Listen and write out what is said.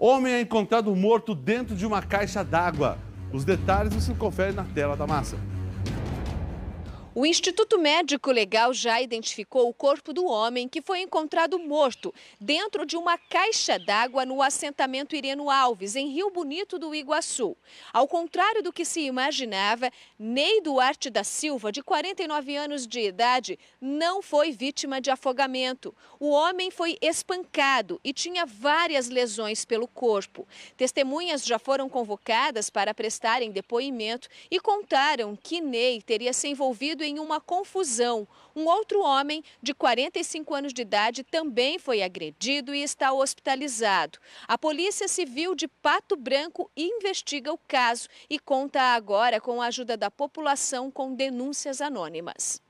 Homem é encontrado morto dentro de uma caixa d'água. Os detalhes você confere na tela da massa. O Instituto Médico Legal já identificou o corpo do homem que foi encontrado morto dentro de uma caixa d'água no assentamento Ireno Alves, em Rio Bonito do Iguaçu. Ao contrário do que se imaginava, Ney Duarte da Silva, de 49 anos de idade, não foi vítima de afogamento. O homem foi espancado e tinha várias lesões pelo corpo. Testemunhas já foram convocadas para prestarem depoimento e contaram que Ney teria se envolvido em uma confusão. Um outro homem, de 45 anos de idade, também foi agredido e está hospitalizado. A Polícia Civil de Pato Branco investiga o caso e conta agora com a ajuda da população com denúncias anônimas.